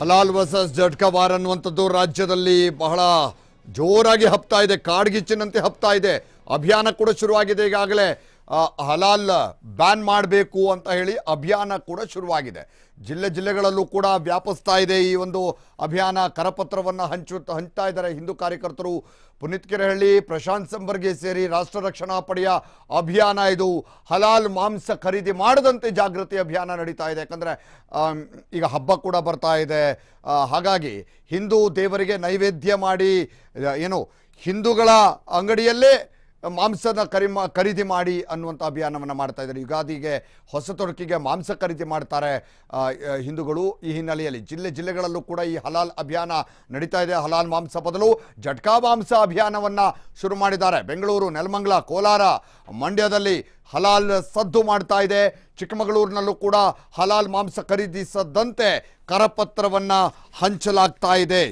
ಹಲಾಲ್ versus ಜಡ್ಕವಾರ್ ಅನ್ನುವಂಥದ್ದು ರಾಜ್ಯದಲ್ಲಿ ಬಹಳ ಜೋರಾಗಿ ಹಪ್ತಾ ಇದೆ ಕಾಡ್ಗಿಚ್ಚಿನಂತೆ ಹಪ್ತಾ ಇದೆ ಅಭಿಯಾನ ಕೂಡ ಶುರುವಾಗಿದೆ ಈಗಾಗಲೇ ಹಲಾಲ್ ಬ್ಯಾನ್ ಮಾಡಬೇಕು ಅಂತ ಹೇಳಿ ಅಭಿಯಾನ ಕೂಡ ಶುರುವಾಗಿದೆ ಜಿಲ್ಲೆ ಜಿಲ್ಲೆಗಳಲ್ಲೂ ಕೂಡ ವ್ಯಾಪಿಸ್ತಾ ಇದೆ ಈ ಒಂದು ಅಭಿಯಾನ ಕರಪತ್ರವನ್ನು ಹಂಚು ಹಂಚ್ತಾ ಇದ್ದಾರೆ ಹಿಂದೂ ಕಾರ್ಯಕರ್ತರು ಪುನೀತ್ ಕೆರೆಹಳ್ಳಿ ಪ್ರಶಾಂತ್ ಸಂಬರ್ಗೆ ಸೇರಿ ರಾಷ್ಟ್ರ ರಕ್ಷಣಾ ಪಡೆಯ ಅಭಿಯಾನ ಇದು ಹಲಾಲ್ ಮಾಂಸ ಖರೀದಿ ಮಾಡದಂತೆ ಜಾಗೃತಿ ಅಭಿಯಾನ ನಡೀತಾ ಇದೆ ಯಾಕಂದರೆ ಈಗ ಹಬ್ಬ ಕೂಡ ಬರ್ತಾ ಇದೆ ಹಾಗಾಗಿ ಹಿಂದೂ ದೇವರಿಗೆ ನೈವೇದ್ಯ ಮಾಡಿ ಏನು ಹಿಂದೂಗಳ ಅಂಗಡಿಯಲ್ಲೇ ಮಾಂಸದ ಕರಿಮ ಖರೀದಿ ಮಾಡಿ ಅನ್ನುವಂಥ ಅಭಿಯಾನವನ್ನು ಮಾಡ್ತಾ ಇದ್ದಾರೆ ಯುಗಾದಿಗೆ ತೊಡಕಿಗೆ ಮಾಂಸ ಖರೀದಿ ಮಾಡ್ತಾರೆ ಹಿಂದೂಗಳು ಈ ಹಿನ್ನೆಲೆಯಲ್ಲಿ ಜಿಲ್ಲೆ ಜಿಲ್ಲೆಗಳಲ್ಲೂ ಕೂಡ ಈ ಹಲಾಲ್ ಅಭಿಯಾನ ನಡೀತಾ ಇದೆ ಹಲಾಲ್ ಮಾಂಸ ಬದಲು ಜಟ್ಕಾ ಮಾಂಸ ಅಭಿಯಾನವನ್ನು ಶುರು ಮಾಡಿದ್ದಾರೆ ಬೆಂಗಳೂರು ನೆಲಮಂಗಲ ಕೋಲಾರ ಮಂಡ್ಯದಲ್ಲಿ ಹಲಾಲ್ ಸದ್ದು ಮಾಡ್ತಾ ಇದೆ ಚಿಕ್ಕಮಗಳೂರಿನಲ್ಲೂ ಕೂಡ ಹಲಾಲ್ ಮಾಂಸ ಖರೀದಿಸದಂತೆ ಕರಪತ್ರವನ್ನು ಹಂಚಲಾಗ್ತಾ ಇದೆ